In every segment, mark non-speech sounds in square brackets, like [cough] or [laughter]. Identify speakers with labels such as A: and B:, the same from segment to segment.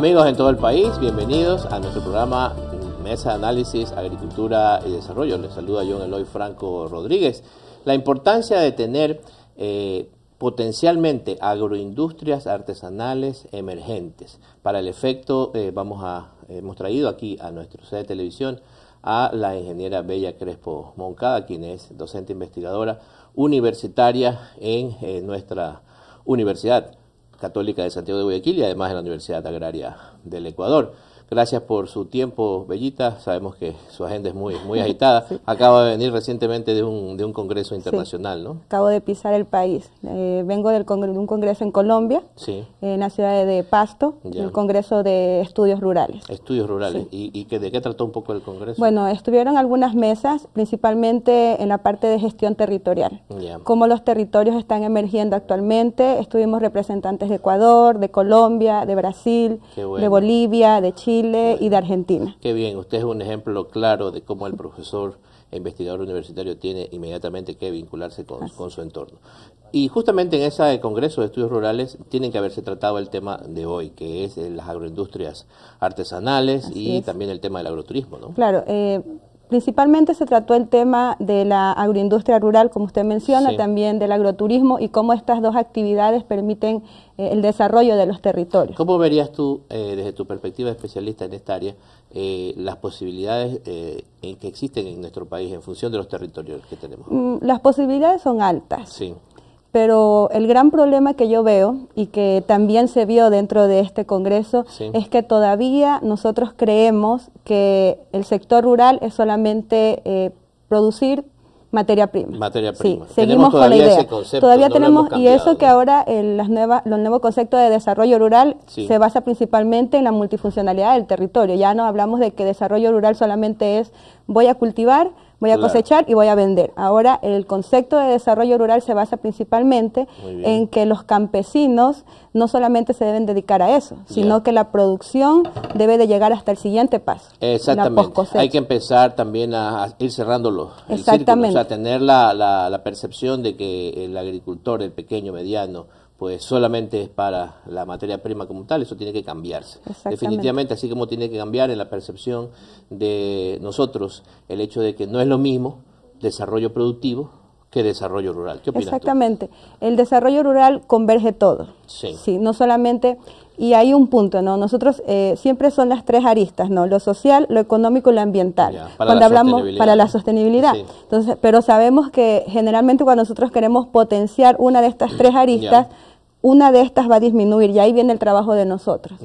A: Amigos en todo el país, bienvenidos a nuestro programa Mesa de Análisis, Agricultura y Desarrollo. Les saluda John Eloy Franco Rodríguez. La importancia de tener eh, potencialmente agroindustrias artesanales emergentes. Para el efecto, eh, vamos a, hemos traído aquí a nuestro sede de televisión a la ingeniera Bella Crespo Moncada, quien es docente investigadora universitaria en eh, nuestra universidad. Católica de Santiago de Guayaquil y además de la Universidad Agraria del Ecuador. Gracias por su tiempo, Bellita. Sabemos que su agenda es muy, muy agitada. [laughs] Acaba de venir recientemente de un, de un congreso internacional, ¿no?
B: Acabo de pisar el país. Eh, vengo del de un congreso en Colombia, en la ciudad de Pasto, el Congreso de Estudios Rurales.
A: Estudios Rurales. ¿Y, de qué trató un poco el congreso? Bueno,
B: estuvieron algunas mesas, principalmente en la parte de gestión territorial. Como Cómo los territorios están emergiendo actualmente. Estuvimos representantes de Ecuador, de Colombia, de Brasil, de Bolivia, de Chile y de Argentina.
A: Qué bien, usted es un ejemplo claro de cómo el profesor e investigador universitario tiene inmediatamente que vincularse con, con su entorno. Y justamente en ese Congreso de Estudios Rurales tienen que haberse tratado el tema de hoy, que es eh, las agroindustrias artesanales y también el tema del agroturismo, ¿no?
B: Claro, eh, principalmente se trató el tema de la agroindustria rural, como usted menciona, también del agroturismo y cómo estas dos actividades permiten eh, el desarrollo de los territorios.
A: ¿Cómo verías tú, eh, desde tu perspectiva de especialista en esta área, eh, las posibilidades en que existen en nuestro país en función de los territorios que tenemos?
B: Mm, las posibilidades son altas. Sí. Pero el gran problema que yo veo y que también se vio dentro de este Congreso es que todavía nosotros creemos que el sector rural es solamente eh, producir materia prima. Materia prima. Sí, seguimos con la idea. todavía tenemos, y eso que ahora el, las nuevas, los nuevos conceptos de desarrollo rural se basa principalmente en la multifuncionalidad del territorio. Ya no hablamos de que desarrollo rural solamente es voy a cultivar, voy a cosechar y voy a vender. Ahora, el concepto de desarrollo rural se basa principalmente en que los campesinos no solamente se deben dedicar a eso, sino que la producción debe de llegar hasta el siguiente paso.
A: Exactamente. Hay que empezar también a, ir cerrándolo. Exactamente. El o sea, tener la percepción de que el agricultor, el pequeño, mediano, pues solamente es para la materia prima como tal, eso tiene que cambiarse. Definitivamente, así como tiene que cambiar en la percepción de nosotros el hecho de que no es lo mismo desarrollo productivo que desarrollo rural. ¿Qué opinas Exactamente.
B: El desarrollo rural converge todo. Sí. sí. No solamente, y hay un punto, ¿no? Nosotros eh, siempre son las tres aristas, ¿no? Lo social, lo económico y lo ambiental. cuando hablamos para la sostenibilidad. Entonces, pero sabemos que generalmente cuando nosotros queremos potenciar una de estas tres aristas, una de estas va a disminuir y ahí viene el trabajo de nosotros.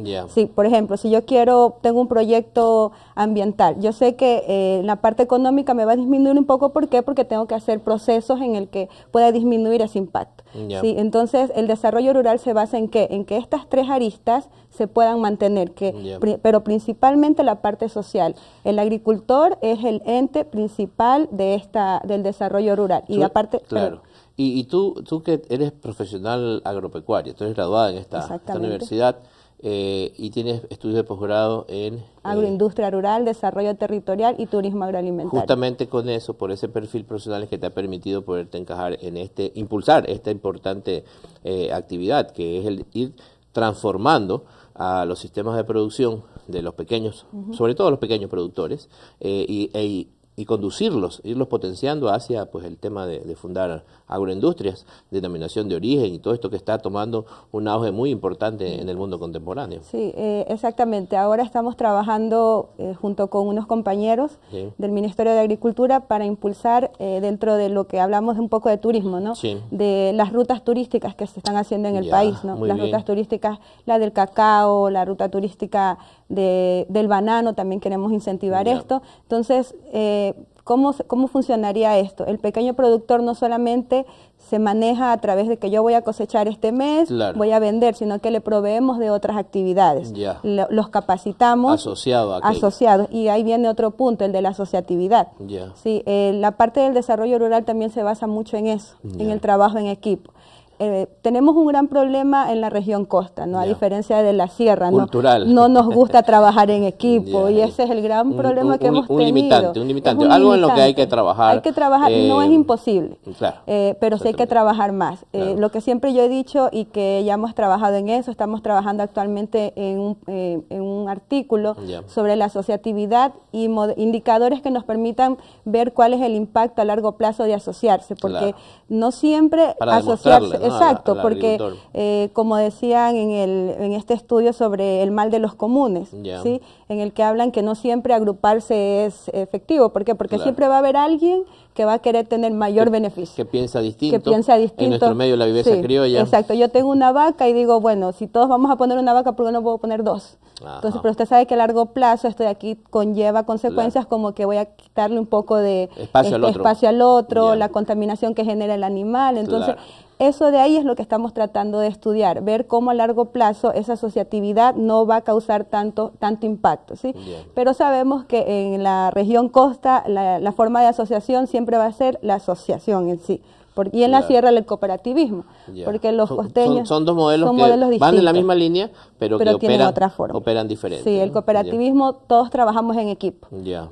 B: por ejemplo, si yo quiero, tengo un proyecto ambiental, yo sé que eh, la parte económica me va a disminuir un poco, ¿por qué? Porque tengo que hacer procesos en el que pueda disminuir ese impacto. Sí, entonces, el desarrollo rural se basa en qué? En que estas tres aristas se puedan mantener, que, pero principalmente la parte social. El agricultor es el ente principal de esta, del desarrollo rural. Y la eh, Claro.
A: y, tú, tú que eres profesional agropecuario, tú eres graduada en esta, universidad eh, y tienes estudios de posgrado en... Eh,
B: Agroindustria rural, desarrollo territorial y turismo agroalimentario.
A: Justamente con eso, por ese perfil profesional que te ha permitido poderte encajar en este, impulsar esta importante actividad que es el ir transformando a los sistemas de producción de los pequeños, sobre todo los pequeños productores, eh, y, e, y conducirlos, irlos potenciando hacia pues el tema de, fundar agroindustrias, denominación de origen y todo esto que está tomando un auge muy importante en el mundo contemporáneo. Sí,
B: eh, exactamente. Ahora estamos trabajando eh, junto con unos compañeros del Ministerio de Agricultura para impulsar eh, dentro de lo que hablamos un poco de turismo, ¿no? De las rutas turísticas que se están haciendo en el país, ¿no? Las rutas turísticas, la del cacao, la ruta turística del banano, también queremos incentivar esto. Entonces, eh, ¿cómo, ¿cómo funcionaría esto? El pequeño productor no solamente se maneja a través de que yo voy a cosechar este mes, voy a vender, sino que le proveemos de otras actividades. los capacitamos.
A: Asociado asociados.
B: Y ahí viene otro punto, el de la asociatividad. Eh, la parte del desarrollo rural también se basa mucho en eso, en el trabajo en equipo. Eh, tenemos un gran problema en la región costa, ¿no? A diferencia de la sierra, ¿no? nos gusta [laughs] trabajar en equipo y ese es el gran problema que hemos tenido. Un limitante, algo en lo que hay
A: que trabajar. Hay que trabajar, no es eh,
B: imposible, claro, eh, pero sí hay que trabajar más. Lo que siempre yo he dicho y que ya hemos trabajado en eso, estamos trabajando actualmente en un, artículo sobre la asociatividad y indicadores que nos permitan ver cuál es el impacto a largo plazo de asociarse, porque no siempre asociarse Exacto, porque eh, como decían en, el, en este estudio sobre el mal de los comunes, ¿sí? en el que hablan que no siempre agruparse es efectivo. ¿Por qué? Porque siempre va a haber alguien que va a querer tener mayor beneficio.
A: Que piensa distinto. Que piensa distinto. En nuestro medio la viveza criolla. Exacto,
B: yo tengo una vaca y digo, bueno, si todos vamos a poner una vaca, ¿por qué no puedo poner dos? Entonces, pero usted sabe que a largo plazo esto de aquí conlleva consecuencias como que voy a quitarle un poco de
A: espacio al este
B: otro, la contaminación que genera el animal. Entonces, eso de ahí es lo que estamos tratando de estudiar, ver cómo a largo plazo esa asociatividad no va a causar tanto, tanto impacto. ¿sí? Pero sabemos que en la región costa la forma de asociación siempre va a ser la asociación en sí y en la sierra el cooperativismo,
A: porque los costeños... Son, dos modelos que van en la misma línea, pero, que operan, otra diferente. Sí, el cooperativismo
B: todos trabajamos en equipo,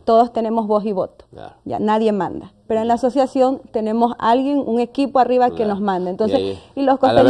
B: todos tenemos voz y voto, ya nadie manda. Pero en la asociación tenemos alguien, un equipo arriba que nos manda. Entonces, y, los costeños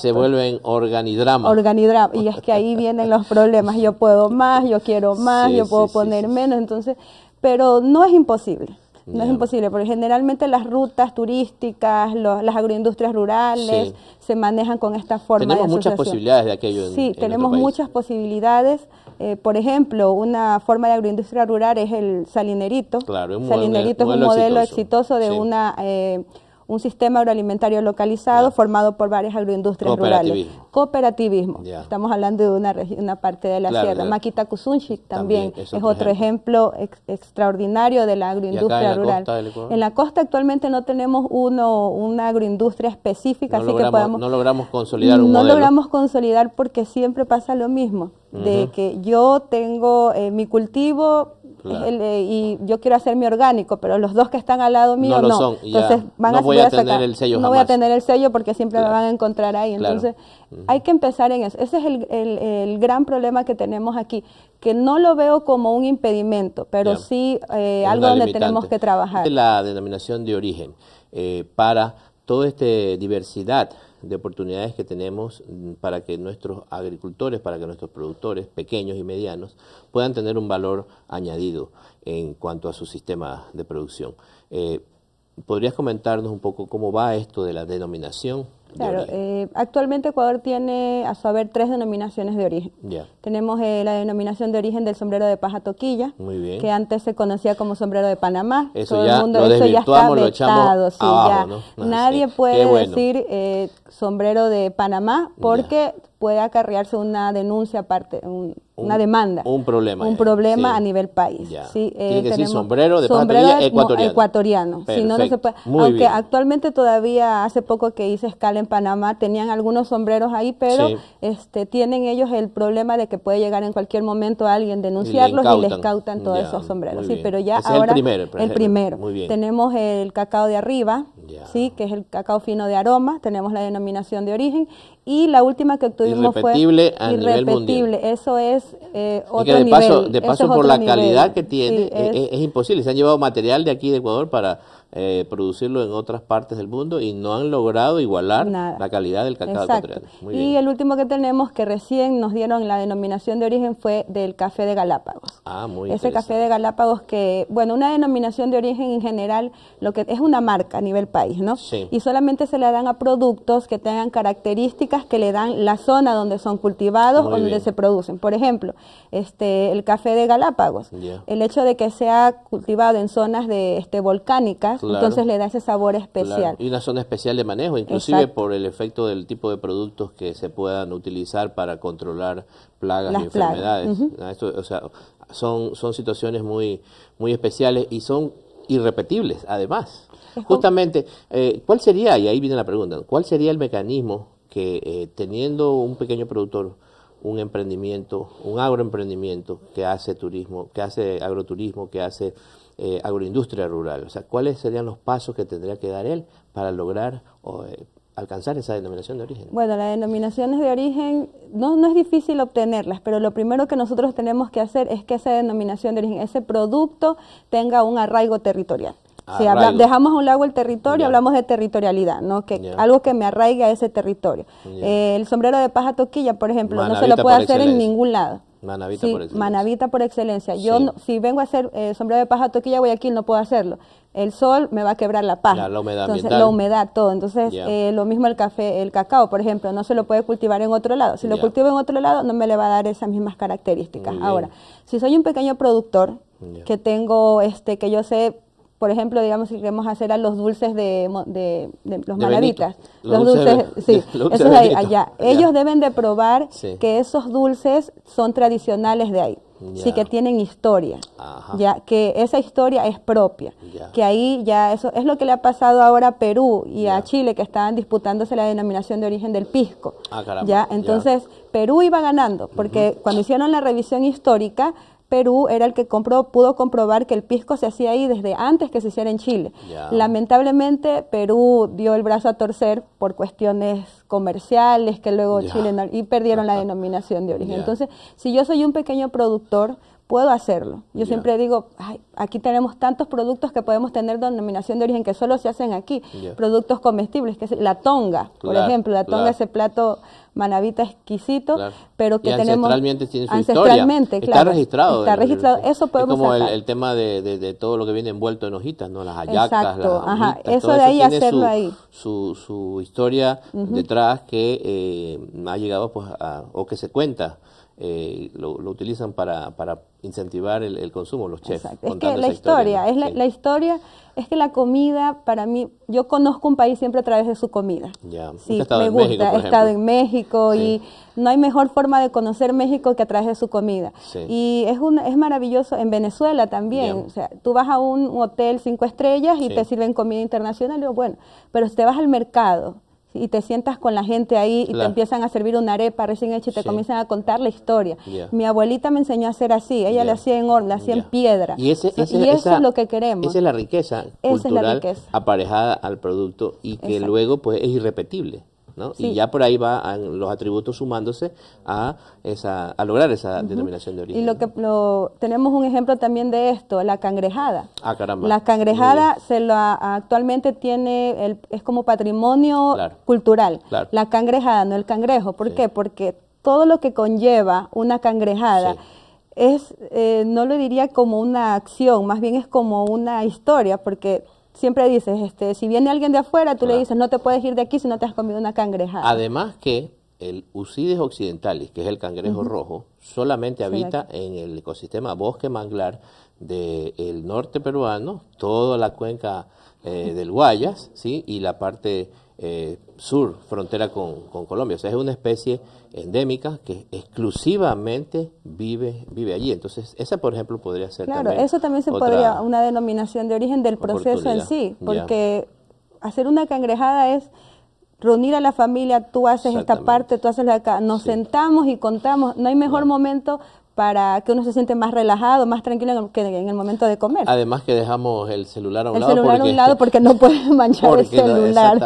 A: se vuelven organidrama.
B: Organidrama, y es que ahí [laughs] vienen los problemas, yo puedo más, yo quiero más, yo puedo poner menos, entonces, pero no es imposible. No es imposible, porque generalmente las rutas turísticas, las agroindustrias rurales se manejan con esta forma. de Tenemos muchas posibilidades de aquello. sí, tenemos muchas posibilidades. Eh, por ejemplo, una forma de agroindustria rural es el salinerito. Claro, es un salinerito es un modelo exitoso, de una eh, un sistema agroalimentario localizado formado por varias agroindustrias rurales. Cooperativismo. Estamos hablando de una, una parte de la sierra. Maquita kusunchi también, es otro ejemplo, extraordinario de la agroindustria rural. en la costa actualmente no tenemos uno, una agroindustria específica, así logramos, que podemos... No logramos
A: consolidar un No logramos
B: consolidar porque siempre pasa lo mismo, de que yo tengo eh, mi cultivo
A: eh,
B: y yo quiero hacer mi orgánico, pero los dos que están al lado mío no. entonces van a, voy a, tener el sello. No voy a tener el sello porque siempre me van a encontrar ahí. Entonces hay que empezar en eso. Ese es el, gran problema que tenemos aquí, que no lo veo como un impedimento, pero sí eh, algo donde tenemos que trabajar.
A: La denominación de origen eh, para toda esta diversidad de oportunidades que tenemos mm, para que nuestros agricultores, para que nuestros productores pequeños y medianos puedan tener un valor añadido en cuanto a su sistema de producción. Eh, ¿Podrías comentarnos un poco cómo va esto de la denominación? Claro,
B: eh, actualmente Ecuador tiene a su haber tres denominaciones de origen. Tenemos eh, la denominación de origen del sombrero de paja toquilla, que antes se conocía como sombrero de Panamá. Todo el mundo, lo eso ya está vetado, Nadie puede decir eh, sombrero de Panamá porque puede acarrearse una denuncia aparte, una demanda. Un problema. Un problema a nivel país. Eh, Tiene que sombrero de sombrero ecuatoriano. aunque actualmente todavía, hace poco que hice escala en Panamá, tenían algunos sombreros ahí, pero este, tienen ellos el problema de que puede llegar en cualquier momento alguien denunciarlos y les cautan todos esos sombreros. Sí, pero ya ahora... El primero. Tenemos el cacao de arriba, ¿sí? que es el cacao fino de aroma, tenemos la denominación de origen, y la última que obtuvimos irrepetible fue irrepetible, eso es eh, otro nivel. Paso, de paso por la calidad que tiene, es,
A: imposible, se han llevado material de aquí de Ecuador para eh, producirlo en otras partes del mundo y no han logrado igualar la calidad del cacao y el
B: último que tenemos que recién nos dieron la denominación de origen fue del café de Galápagos.
A: Ah, Ese café de
B: Galápagos que, bueno, una denominación de origen en general lo que es una marca a nivel país, ¿no? Y solamente se le dan a productos que tengan características que le dan la zona donde son cultivados o donde se producen. Por ejemplo, este el café de Galápagos. El hecho de que sea cultivado en zonas de este volcánicas entonces le da ese sabor especial.
A: Y una zona especial de manejo, inclusive por el efecto del tipo de productos que se puedan utilizar para controlar plagas y enfermedades. Ah, o sea, son, son situaciones muy, muy especiales y son irrepetibles, además. Justamente, eh, ¿cuál sería, y ahí viene la pregunta, cuál sería el mecanismo que eh, teniendo un pequeño productor, un emprendimiento, un agroemprendimiento que hace turismo, que hace agroturismo, que hace eh, agroindustria rural. O sea, ¿cuáles serían los pasos que tendría que dar él para lograr o, eh, alcanzar esa denominación de origen?
B: Bueno, las denominaciones de origen no, no es difícil obtenerlas, pero lo primero que nosotros tenemos que hacer es que esa denominación de origen, ese producto, tenga un arraigo territorial. Si dejamos a un lado el territorio, hablamos de territorialidad, ¿no? que algo que me arraiga a ese territorio. Eh, el sombrero de paja toquilla, por ejemplo, no se lo puede hacer en ningún lado.
A: Manavita por excelencia.
B: Manavita por excelencia. Yo, no, si vengo a hacer eh, sombrero de paja toquilla y no puedo hacerlo. El sol me va a quebrar la paja. La, humedad Entonces, La humedad, todo. Entonces, eh, lo mismo el café, el cacao, por ejemplo, no se lo puede cultivar en otro lado. Si lo cultivo en otro lado, no me le va a dar esas mismas características. Ahora, si soy un pequeño productor, que tengo, este, que yo sé por ejemplo, digamos, si queremos hacer a los dulces de, los de los, dulces, sí, [laughs] allá. Ellos deben de probar que esos dulces son tradicionales de ahí. Sí que tienen historia, ya que esa historia es propia, que ahí ya eso es lo que le ha pasado ahora a Perú y a Chile que estaban disputándose la denominación de origen del pisco,
A: ah, ya entonces
B: Perú iba ganando porque cuando hicieron la revisión histórica Perú era el que pudo comprobar que el pisco se hacía ahí desde antes que se hiciera en Chile. Lamentablemente Perú dio el brazo a torcer por cuestiones comerciales que luego Chile y perdieron la denominación de origen. Entonces, si yo soy un pequeño productor, puedo hacerlo. Yo siempre digo, Ay, aquí tenemos tantos productos que podemos tener denominación de origen que solo se hacen aquí. Productos comestibles, que es la tonga,
A: por ejemplo, la tonga ese
B: plato manavita exquisito, pero que tenemos ancestralmente tiene su Está registrado. Está registrado, eso podemos es como el,
A: tema de, todo lo que viene envuelto en hojitas, ¿no? Las hallacas, Exacto. eso de ahí hacerlo su, ahí. Su, historia detrás que eh, ha llegado pues o que se cuenta eh, lo, utilizan para, para incentivar el, consumo, los chefs. Exacto. Es que la historia, es la,
B: historia es que la comida, para mí, yo conozco un país siempre a través de su comida.
A: Ya, sí, me gusta, he estado en
B: México y no hay mejor forma de conocer México que a través de su comida. Y es, un, es maravilloso en Venezuela también, o sea, tú vas a un hotel cinco estrellas y te sirven comida internacional, y bueno, pero si te vas al mercado y te sientas con la gente ahí y te empiezan a servir una arepa recién hecha y te comienzan a contar la historia. Mi abuelita me enseñó a hacer así, ella le hacía en horno, lo hacía en piedra.
A: Y, eso es lo que queremos. Esa es la riqueza cultural aparejada al producto y que luego pues es irrepetible. Y ya por ahí van los atributos sumándose a, esa, a lograr esa denominación de origen. Y lo
B: que lo, tenemos un ejemplo también de esto, la cangrejada.
A: Ah, la cangrejada
B: se la, actualmente tiene, es como patrimonio cultural. La cangrejada, no el cangrejo. ¿Por qué? Porque todo lo que conlleva una cangrejada... es, eh, no lo diría como una acción, más bien es como una historia, porque siempre dices, este, si viene alguien de afuera, tú le ah. dices, no te puedes ir de aquí si no te has comido una cangreja.
A: Además que el Ucides occidentalis, que es el cangrejo rojo, solamente habita en el ecosistema bosque manglar del norte peruano, toda la cuenca eh, del Guayas, ¿sí? y la parte eh, sur, frontera con, Colombia. O sea, es una especie endémica que exclusivamente vive, vive allí. Entonces, esa, por ejemplo, podría ser... Claro, eso también se podría,
B: una denominación de origen del proceso en sí, porque hacer una cangrejada es reunir a la familia, tú haces esta parte, tú haces la acá, nos sentamos y contamos, no hay mejor momento para que uno se siente más relajado, más tranquilo que en el momento de comer.
A: Además que dejamos el celular a un lado. El celular porque, a un lado porque no [laughs] puedes
B: manchar el celular.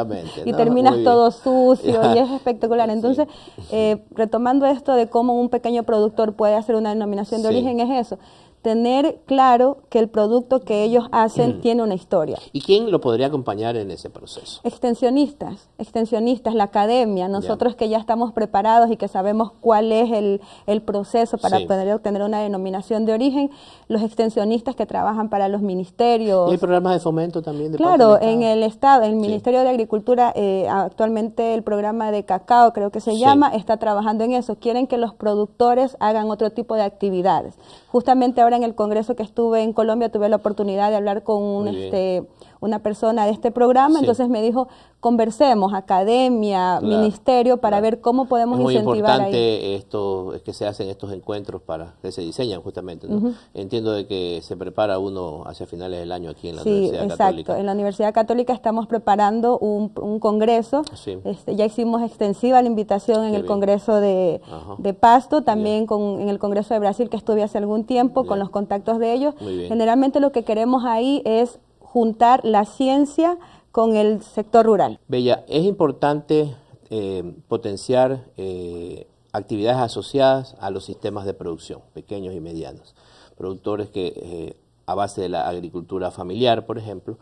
B: y terminas todo sucio y es [laughs] espectacular. Entonces, eh, retomando esto de cómo un pequeño productor puede hacer una denominación de origen, es eso tener claro que el producto que ellos hacen mm. tiene una historia.
A: ¿Y quién lo podría acompañar en ese proceso?
B: Extensionistas, extensionistas, la academia, nosotros que ya estamos preparados y que sabemos cuál es el, proceso para poder obtener una denominación de origen, los extensionistas que trabajan para los ministerios. hay
A: programas de fomento también? claro,
B: en el Estado, en el Ministerio de Agricultura, eh, actualmente el programa de cacao, creo que se llama, está trabajando en eso. Quieren que los productores hagan otro tipo de actividades. Justamente ahora en el congreso que estuve en Colombia tuve la oportunidad de hablar con un, este, una persona de este programa, entonces me dijo, conversemos, academia, ministerio, para ver cómo podemos incentivar. Muy importante
A: esto, que se hacen estos encuentros para que se diseñan justamente. Entiendo de que se prepara uno hacia finales del año aquí en la Universidad Católica. Católica. Exacto, en
B: la Universidad Católica estamos preparando un, congreso. Este, ya hicimos extensiva la invitación en el Congreso de, de Pasto, también con, en el Congreso de Brasil que estuve hace algún tiempo, con los contactos de ellos. Generalmente lo que queremos ahí es juntar la ciencia con el sector rural.
A: Bella, es importante eh, potenciar eh, actividades asociadas a los sistemas de producción, pequeños y medianos, productores que eh, a base de la agricultura familiar, por ejemplo,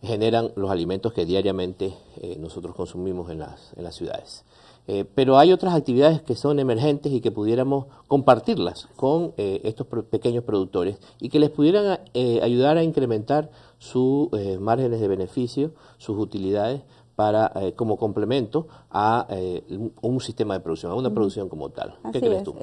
A: generan los alimentos que diariamente nosotros consumimos en las, ciudades. pero hay otras actividades que son emergentes y que pudiéramos compartirlas con estos pequeños productores y que les pudieran ayudar a incrementar sus eh, márgenes de beneficio, sus utilidades para eh, como complemento a eh, un sistema de producción, a una producción como tal. ¿Qué crees tú?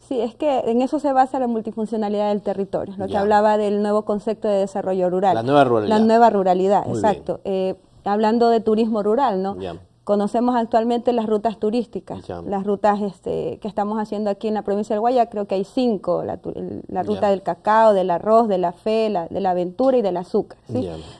B: Sí, es que en eso se basa la multifuncionalidad del territorio, lo que hablaba del nuevo concepto de desarrollo rural. La nueva ruralidad. La nueva ruralidad, exacto. hablando de turismo rural, ¿no? Conocemos actualmente las rutas turísticas, las rutas este, que estamos haciendo aquí en la provincia del Guaya, creo que hay cinco, la, ruta del cacao, del arroz, de la fe, de la aventura y del azúcar.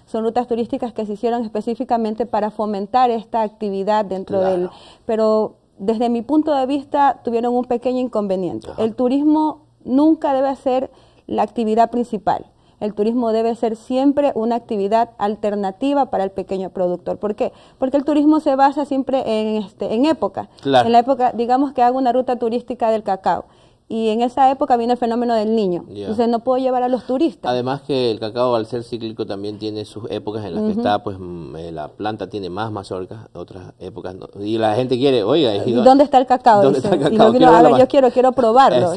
B: Son rutas turísticas que se hicieron específicamente para fomentar esta actividad dentro del... Pero desde mi punto de vista tuvieron un pequeño inconveniente. El turismo nunca debe ser la actividad principal. El turismo debe ser siempre una actividad alternativa para el pequeño productor. ¿Por qué? Porque el turismo se basa siempre en, este, en época. En la época, digamos que hago una ruta turística del cacao y en esa época viene el fenómeno del niño. Entonces no puedo llevar a los turistas.
A: Además que el cacao al ser cíclico también tiene sus épocas en las que está, pues mm, eh, la planta tiene más mazorcas, otras épocas no. Y la gente quiere, oiga, ¿y dónde, está el cacao? ¿Dónde está yo, quiero,
B: yo probarlo.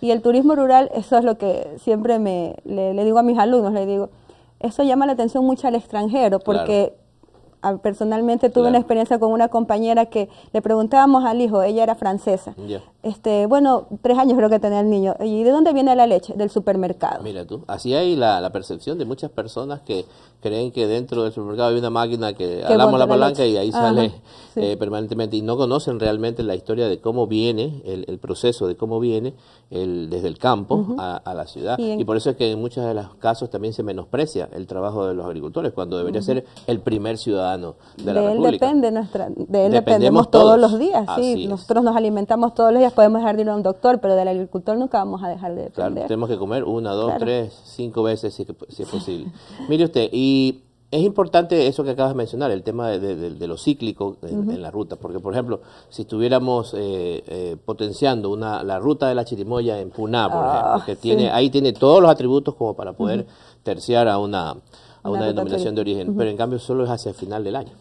B: Y el turismo rural, eso es lo que siempre me le, digo a mis alumnos, le digo, eso llama la atención mucho al extranjero, porque... personalmente tuve una experiencia con una compañera que le preguntábamos al hijo, ella era francesa, este, bueno, tres años creo que tenía el niño. ¿Y de dónde viene la leche? Del supermercado.
A: Mira tú, así hay la, percepción de muchas personas que creen que dentro del supermercado hay una máquina que alamos la palanca y ahí sale eh, permanentemente y no conocen realmente la historia de cómo viene el, proceso, de cómo viene desde el campo a, la ciudad. Y, por eso es que en muchos de los casos también se menosprecia el trabajo de los agricultores cuando debería ser el primer ciudadano de, la él Depende
B: nuestra, de él dependemos todos, los días, sí. Nosotros nos alimentamos todos los días podemos dejar de ir a un doctor, pero del agricultor nunca vamos a dejar de Claro, tenemos
A: que comer una, dos, tres, cinco veces si, es posible. Mire usted, y es importante eso que acabas de mencionar, el tema de, de, lo cíclico en, la ruta, porque por ejemplo, si estuviéramos eh, eh, potenciando una, la ruta de la chirimoya en Puná, por ah, que tiene, ahí tiene todos los atributos como para poder terciar a una, a una, denominación de origen, pero en cambio solo es hacia el final del año.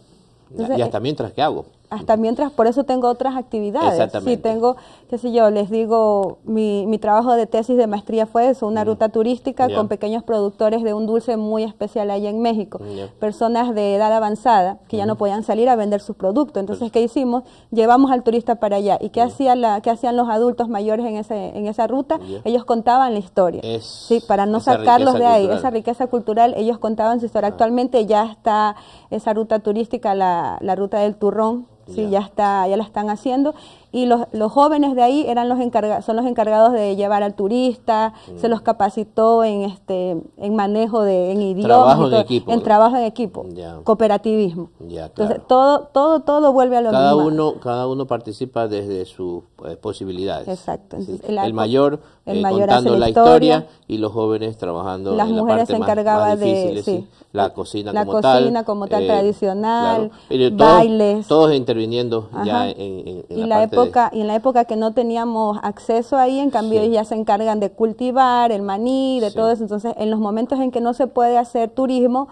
A: y hasta mientras que hago
B: hasta mientras, por eso tengo otras actividades. Si tengo, qué sé yo, les digo, mi, trabajo de tesis de maestría fue eso, una mm. ruta turística con pequeños productores de un dulce muy especial allá en México, mm, personas de edad avanzada que ya no mm. podían salir a vender sus productos. Entonces, pues ¿qué hicimos? Llevamos al turista para allá. ¿Y qué, la, hacían los adultos mayores en, ese, esa ruta? Ellos contaban la historia. sí, para no sacarlos de ahí, esa riqueza cultural, ellos contaban su historia. Ah. Actualmente ya está esa ruta turística, la ruta del turrón Sí, ya. está, ya la están haciendo. Y los, los jóvenes de ahí eran los encarga, son los encargados de llevar al turista, se mm. los capacitó en este, en manejo de, en idiomas, eh. trabajo en, equipo, trabajo en equipo, cooperativismo.
A: Entonces
B: todo, todo, todo vuelve a lo cada Uno,
A: cada uno participa desde sus eh, posibilidades. Exacto. el mayor eh, el mayor contando la historia, y los jóvenes trabajando las mujeres se encargaban de la cocina la cocina como tal eh, tradicional bailes todos interviniendo ya en, y la, época
B: y en la época que no teníamos acceso ahí en cambio ya se encargan de cultivar el maní de todo eso entonces en los momentos en que no se puede hacer turismo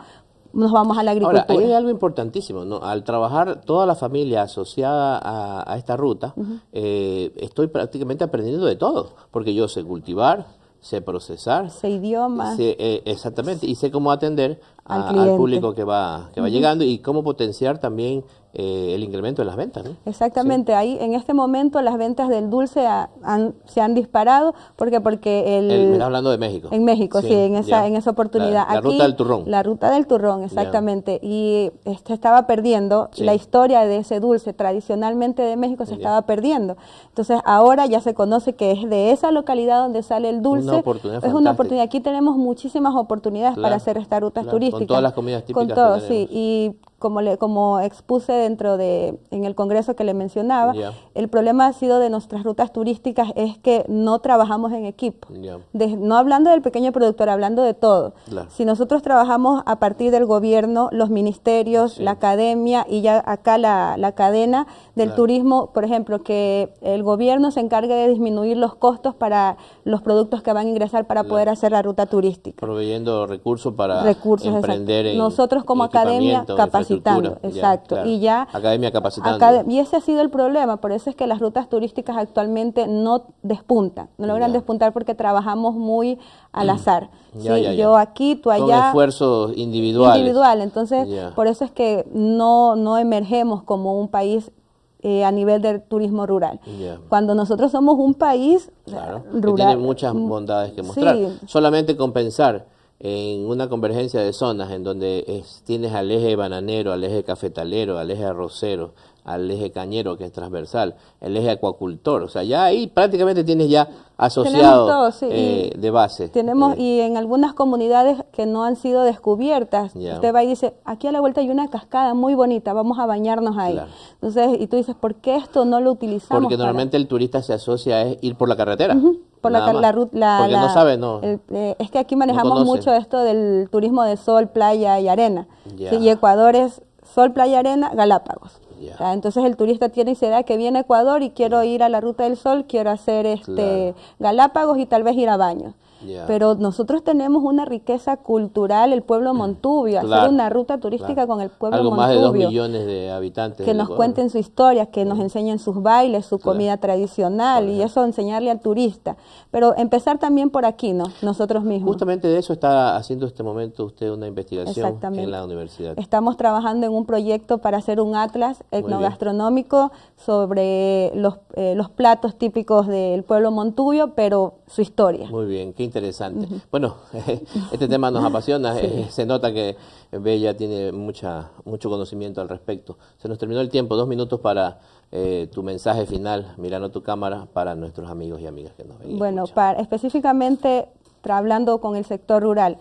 B: nos vamos a la agricultura. Ahora, hay
A: algo importantísimo, Al trabajar toda la familia asociada a, esta ruta, eh, estoy prácticamente aprendiendo de todo, porque yo sé cultivar, sé procesar. Sé idiomas. Eh, exactamente, y sé cómo atender
B: al, público
A: que va, que va llegando y cómo potenciar también eh, el incremento de las ventas.
B: Exactamente, ahí en este momento las ventas del dulce se han disparado porque porque el, me estás
A: hablando de México. En México, sí, en esa en esa oportunidad. La, ruta del turrón. La
B: ruta del turrón, exactamente. Y se este, estaba perdiendo la historia de ese dulce tradicionalmente de México se estaba perdiendo. Entonces ahora ya se conoce que es de esa localidad donde sale el dulce. Una es una oportunidad. Aquí tenemos muchísimas oportunidades para hacer estas rutas turísticas. Con todas las
A: comidas típicas. Con todo, sí.
B: Y como, le, como expuse dentro de, en el congreso que le mencionaba, el problema ha sido de nuestras rutas turísticas es que no trabajamos en equipo. no hablando del pequeño productor, hablando de todo. Si nosotros trabajamos a partir del gobierno, los ministerios, la academia y ya acá la, cadena del turismo, por ejemplo, que el gobierno se encargue de disminuir los costos para los productos que van a ingresar para poder hacer la ruta turística.
A: Proveyendo recursos para emprender Nosotros como academia capacitamos exacto. Y ya academia capacitando. y
B: ese ha sido el problema, por eso es que las rutas turísticas actualmente no despuntan, no logran despuntar porque trabajamos muy al mm. azar. Yo aquí, tú allá. Son
A: esfuerzos individuales. Individual,
B: entonces por eso es que no no emergemos como un país eh, a nivel del turismo rural. Cuando nosotros somos un país
A: rural. tiene muchas mm, bondades que mostrar. Solamente compensar en una convergencia de zonas en donde tienes al eje bananero, al eje cafetalero, al eje arrocero, al eje cañero que es transversal, el eje acuacultor, o sea, ya ahí prácticamente tienes ya asociado eh, de base. Tenemos eh.
B: y en algunas comunidades que no han sido descubiertas, usted va y dice, aquí a la vuelta hay una cascada muy bonita, vamos a bañarnos ahí. Entonces, y tú dices, ¿por qué esto no lo utilizamos? Porque normalmente
A: el turista se asocia a ir por la carretera
B: por la, ruta eh, es que aquí manejamos mucho esto del turismo de sol, playa y arena. y Ecuador es sol, playa, arena, Galápagos. entonces el turista tiene idea que viene a Ecuador y quiero ir a la Ruta del Sol, quiero hacer este Galápagos y tal vez ir a Baños. Pero nosotros tenemos una riqueza cultural, el pueblo mm. Montubio, hacer una ruta turística con el pueblo Algo Más de dos
A: millones de habitantes. Que nos cuenten
B: su historia, que nos mm. enseñen sus bailes, su comida tradicional y eso enseñarle al turista. Pero empezar también por aquí, ¿no? Nosotros mismos.
A: Justamente de eso está haciendo este momento usted una investigación en la universidad.
B: Estamos trabajando en un proyecto para hacer un atlas etnogastronómico sobre los, eh, los platos típicos del pueblo Montubio, pero su historia.
A: Muy bien, qué interesante. Bueno, [laughs] este tema nos apasiona, [laughs] eh, se nota que Bella tiene mucha, mucho conocimiento al respecto. Se nos terminó el tiempo, dos minutos para eh, tu mensaje final, mirando tu cámara, para nuestros amigos y amigas que nos ven.
B: Bueno, para, específicamente hablando con el sector rural,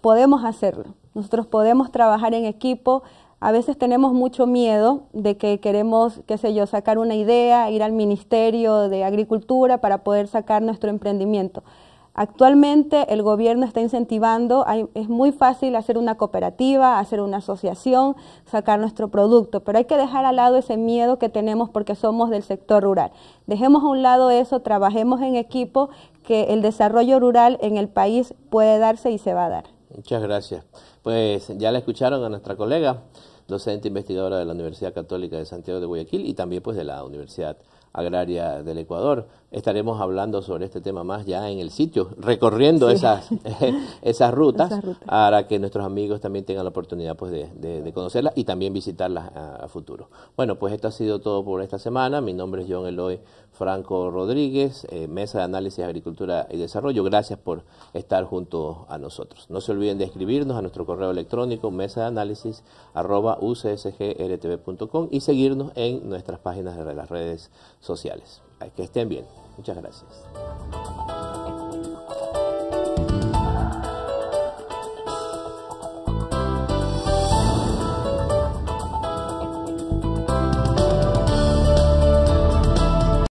B: podemos hacerlo. Nosotros podemos trabajar en equipo, a veces tenemos mucho miedo de que queremos, qué sé yo, sacar una idea, ir al Ministerio de Agricultura para poder sacar nuestro emprendimiento. Actualmente el gobierno está incentivando, es muy fácil hacer una cooperativa, hacer una asociación, sacar nuestro producto, pero hay que dejar al lado ese miedo que tenemos porque somos del sector rural. Dejemos a un lado eso, trabajemos en equipo, que el desarrollo rural en el país puede darse y se va a dar.
A: Muchas gracias. Pues ya la escucharon a nuestra colega docente investigadora de la Universidad Católica de Santiago de Guayaquil y también pues de la Universidad Agraria del Ecuador. Estaremos hablando sobre este tema más ya en el sitio, recorriendo esas, [laughs] esas rutas, para que nuestros amigos también tengan la oportunidad pues, de, conocerlas y también visitarlas a, a, futuro. Bueno, pues esto ha sido todo por esta semana. Mi nombre es John Eloy Franco Rodríguez, eh, Mesa de Análisis, Agricultura y Desarrollo. Gracias por estar junto a nosotros. No se olviden de escribirnos a nuestro correo electrónico mesa de análisis arroba ucsgrtv.com y seguirnos en nuestras páginas de las redes sociales. Que estén bien. Muchas gracias.